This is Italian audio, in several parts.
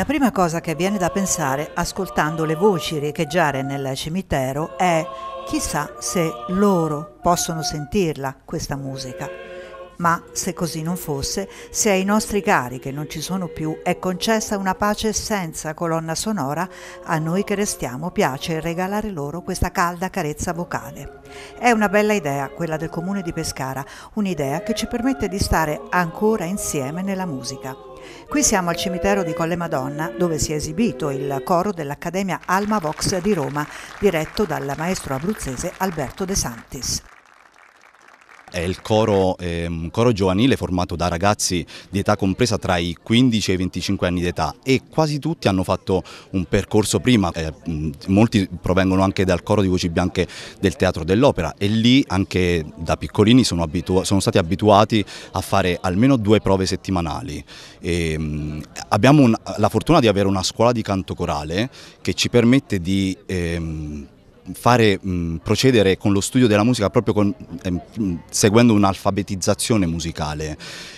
La prima cosa che viene da pensare ascoltando le voci riecheggiare nel cimitero è chissà se loro possono sentirla questa musica ma se così non fosse, se ai nostri cari che non ci sono più è concessa una pace senza colonna sonora, a noi che restiamo piace regalare loro questa calda carezza vocale. È una bella idea quella del comune di Pescara, un'idea che ci permette di stare ancora insieme nella musica. Qui siamo al cimitero di Colle Madonna, dove si è esibito il coro dell'Accademia Alma Vox di Roma, diretto dal maestro abruzzese Alberto De Santis è il coro, eh, coro giovanile formato da ragazzi di età compresa tra i 15 e i 25 anni di età e quasi tutti hanno fatto un percorso prima, eh, molti provengono anche dal coro di voci bianche del teatro dell'opera e lì anche da piccolini sono, abitu sono stati abituati a fare almeno due prove settimanali. E, ehm, mh, abbiamo un, la fortuna di avere una scuola di canto corale che ci permette di... Ehm, fare, mh, procedere con lo studio della musica proprio con, eh, seguendo un'alfabetizzazione musicale.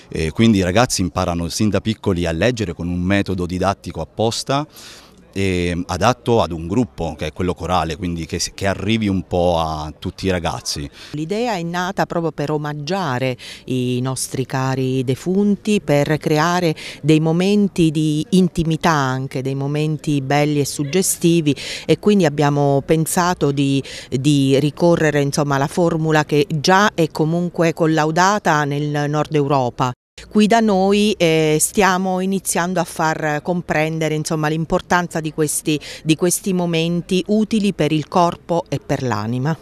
E quindi i ragazzi imparano sin da piccoli a leggere con un metodo didattico apposta e ehm, adatto ad un gruppo che è quello corale, quindi che, che, arrivi un po' a tutti i ragazzi. L'idea è nata proprio per omaggiare i nostri cari defunti, per creare dei momenti di intimità anche, dei momenti belli e suggestivi e quindi abbiamo pensato di, di ricorrere insomma, alla formula che già è comunque collaudata nel nord Europa. Qui da noi eh, stiamo iniziando a far comprendere l'importanza di, di questi momenti utili per il corpo e per l'anima.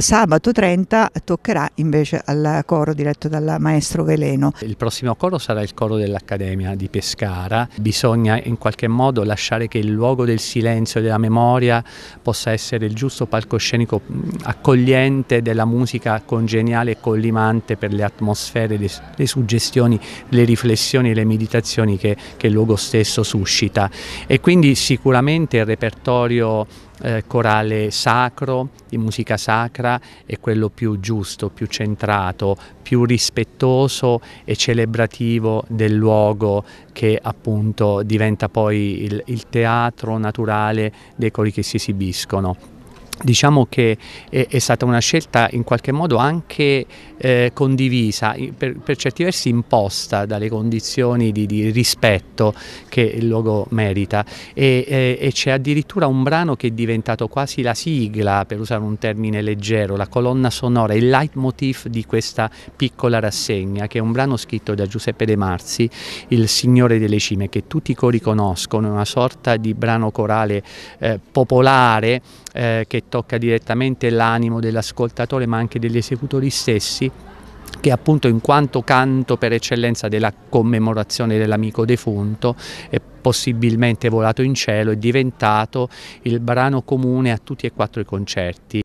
sabato 30 toccherà invece al coro diretto dal maestro Veleno. Il prossimo coro sarà il coro dell'Accademia di Pescara, bisogna in qualche modo lasciare che il luogo del silenzio e della memoria possa essere il giusto palcoscenico accogliente della musica congeniale e collimante per le atmosfere, le, le suggestioni, le riflessioni e le meditazioni che, che il luogo stesso suscita e quindi sicuramente il repertorio eh, corale sacro, di musica sacra, è quello più giusto, più centrato, più rispettoso e celebrativo del luogo che appunto diventa poi il, il teatro naturale dei cori che si esibiscono. Diciamo che è, è, stata una scelta in qualche modo anche eh, condivisa, per, per, certi versi imposta dalle condizioni di, di rispetto che il luogo merita e, e, e c'è addirittura un brano che è diventato quasi la sigla, per usare un termine leggero, la colonna sonora, il leitmotiv di questa piccola rassegna, che è un brano scritto da Giuseppe De Marzi, Il Signore delle Cime, che tutti i cori una sorta di brano corale eh, popolare eh, che tocca direttamente l'animo dell'ascoltatore ma anche degli esecutori stessi che appunto in quanto canto per eccellenza della commemorazione dell'amico defunto è possibilmente volato in cielo, è diventato il brano comune a tutti e quattro i concerti